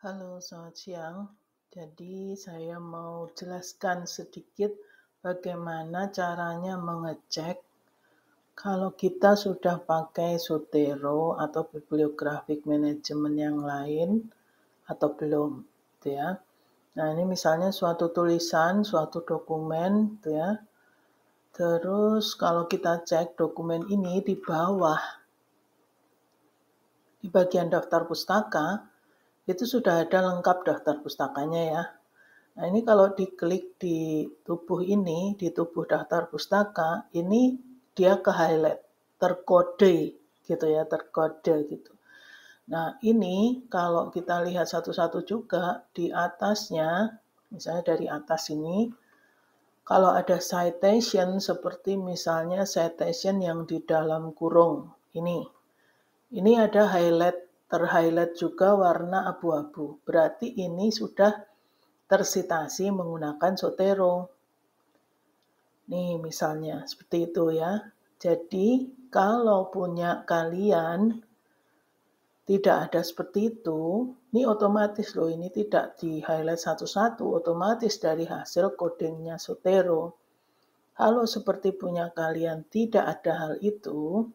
Halo, selamat siang. Jadi, saya mau jelaskan sedikit bagaimana caranya mengecek kalau kita sudah pakai Sotero atau bibliographic management yang lain atau belum, gitu ya. Nah, ini misalnya suatu tulisan, suatu dokumen, gitu ya. Terus kalau kita cek dokumen ini di bawah di bagian daftar pustaka, itu sudah ada lengkap daftar pustakanya ya. Nah, ini kalau diklik di tubuh ini, di tubuh daftar pustaka, ini dia ke highlight, terkode gitu ya, terkode gitu. Nah, ini kalau kita lihat satu-satu juga di atasnya, misalnya dari atas ini, kalau ada citation seperti misalnya citation yang di dalam kurung ini, ini ada highlight terhighlight juga warna abu-abu. Berarti ini sudah tersitasi menggunakan sotero. Nih misalnya seperti itu ya. Jadi kalau punya kalian tidak ada seperti itu, ini otomatis loh, ini tidak di highlight satu-satu, otomatis dari hasil codingnya sotero. Kalau seperti punya kalian tidak ada hal itu,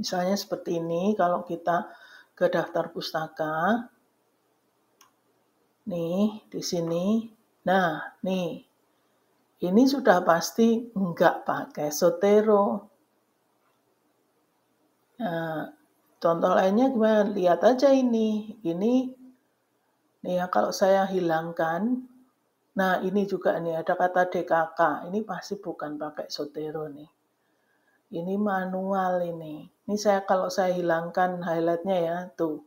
Misalnya seperti ini, kalau kita ke daftar pustaka, nih di sini, nah nih, ini sudah pasti enggak pakai sotero. Nah, contoh lainnya gimana? Lihat aja ini, ini, nih ya kalau saya hilangkan, nah ini juga nih ada kata DKK, ini pasti bukan pakai sotero nih. Ini manual ini. Ini saya kalau saya hilangkan highlightnya ya, tuh.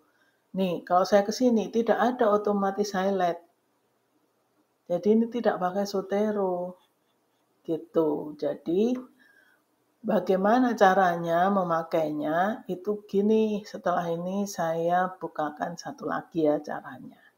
Nih, kalau saya kesini tidak ada otomatis highlight. Jadi ini tidak pakai Sotero. Gitu. Jadi bagaimana caranya memakainya? Itu gini, setelah ini saya bukakan satu lagi ya caranya.